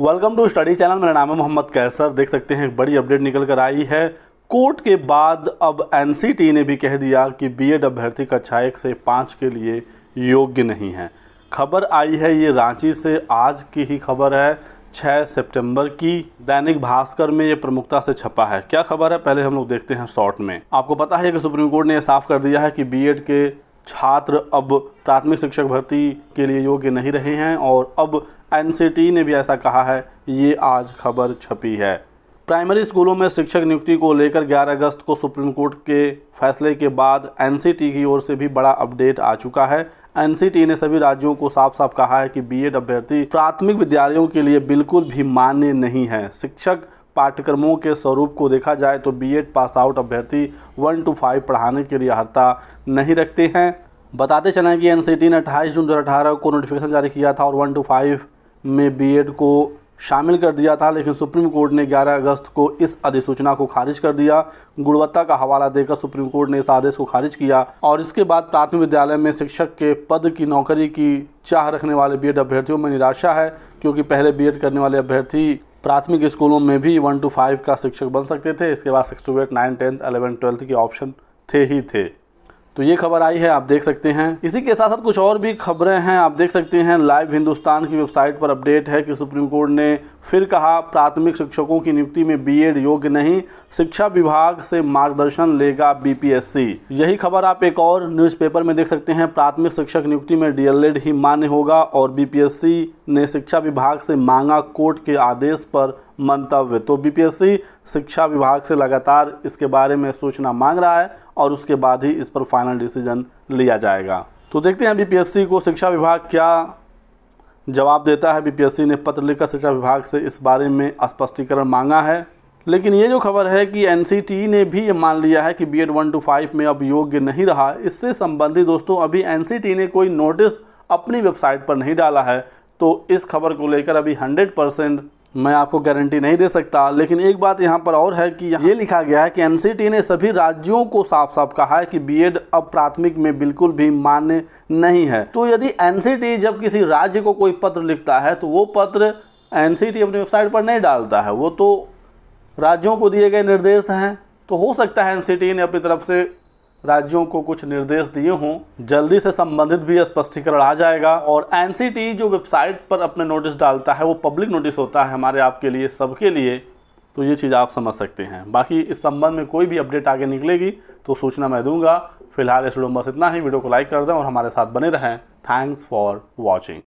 welcome to study channel मेरा नाम है मोहम्मद कैसर देख सकते हैं एक बड़ी अपडेट निकल कर आई है कोर्ट के बाद अब एनसीटी ने भी कह दिया कि बीएड अभ्यर्थी कक्षा एक से पाँच के लिए योग्य नहीं है खबर आई है ये रांची से आज की ही खबर है 6 सितंबर की दैनिक भास्कर में ये प्रमुखता से छपा है क्या खबर है पहले हम लोग देखते हैं शॉर्ट में आपको पता है कि सुप्रीम कोर्ट ने साफ कर दिया है कि बीएड के छात्र अब प्राथमिक शिक्षक भर्ती के लिए योग्य नहीं रहे हैं और अब एन ने भी ऐसा कहा है ये आज खबर छपी है प्राइमरी स्कूलों में शिक्षक नियुक्ति को लेकर 11 अगस्त को सुप्रीम कोर्ट के फैसले के बाद एन की ओर से भी बड़ा अपडेट आ चुका है एन ने सभी राज्यों को साफ साफ कहा है कि बी अभ्यर्थी प्राथमिक विद्यालयों के लिए बिल्कुल भी मान्य नहीं है शिक्षक पाठ्यक्रमों के स्वरूप को देखा जाए तो बीएड पास आउट अभ्यर्थी वन टू फाइव पढ़ाने के लिए अर्हता नहीं रखते हैं बताते चलें कि एनसीटी ने 28 जून 2018 को नोटिफिकेशन जारी किया था और वन टू फाइव में बीएड को शामिल कर दिया था लेकिन सुप्रीम कोर्ट ने 11 अगस्त को इस अधिसूचना को खारिज कर दिया गुणवत्ता का हवाला देकर सुप्रीम कोर्ट ने इस आदेश को खारिज किया और इसके बाद प्राथमिक विद्यालय में शिक्षक के पद की नौकरी की चाह रखने वाले बीएड अभ्यर्थियों में निराशा है क्योंकि पहले बीएड करने वाले अभ्यर्थी प्राथमिक स्कूलों में भी वन टू फाइव का शिक्षक बन सकते थे इसके बाद six to eight nine tenth eleven twelfth के ऑप्शन थे ही थे तो ये खबर आई है आप देख सकते हैं इसी के साथ साथ कुछ और भी खबरें हैं आप देख सकते हैं लाइव हिंदुस्तान की वेबसाइट पर अपडेट है कि सुप्रीम कोर्ट ने फिर कहा प्राथमिक शिक्षकों की नियुक्ति में बीएड योग्य नहीं शिक्षा विभाग से मार्गदर्शन लेगा बीपीएससी यही खबर आप एक और न्यूज़पेपर में देख सकते हैं प्राथमिक शिक्षक नियुक्ति में डीएलएड ही मान्य होगा और बीपीएससी ने शिक्षा विभाग से मांगा कोर्ट के आदेश पर मंतव्य तो बीपीएससी शिक्षा विभाग से लगातार इसके बारे में सूचना मांग रहा है और उसके बाद ही इस पर फाइनल डिसीजन लिया जाएगा तो देखते हैं बीपीएससी को शिक्षा विभाग क्या जवाब देता है बीपीएससी ने पत्र लिखकर शिक्षा विभाग से इस बारे में स्पष्टीकरण मांगा है लेकिन ये जो खबर है कि एन ने भी ये मान लिया है कि B Ed one two five में अब योग्य नहीं रहा इससे संबंधित दोस्तों अभी एन ने कोई नोटिस अपनी वेबसाइट पर नहीं डाला है तो इस खबर को लेकर अभी हंड्रेड परसेंट मैं आपको गारंटी नहीं दे सकता लेकिन एक बात यहाँ पर और है कि ये लिखा गया है कि एन ने सभी राज्यों को साफ साफ कहा है कि बीएड अब प्राथमिक में बिल्कुल भी मान्य नहीं है तो यदि एन जब किसी राज्य को कोई पत्र लिखता है तो वो पत्र एन अपनी वेबसाइट पर नहीं डालता है वो तो राज्यों को दिए गए निर्देश हैं तो हो सकता है एन ने अपनी तरफ से राज्यों को कुछ निर्देश दिए हों जल्दी से संबंधित भी स्पष्टीकरण आ जाएगा और एन जो वेबसाइट पर अपने नोटिस डालता है वो पब्लिक नोटिस होता है हमारे आपके लिए सबके लिए तो ये चीज़ आप समझ सकते हैं बाकी इस संबंध में कोई भी अपडेट आगे निकलेगी तो सूचना मैं दूंगा फिलहाल इस वीडियो में बस इतना ही वीडियो को लाइक कर दें और हमारे साथ बने रहें थैंक्स फॉर वॉचिंग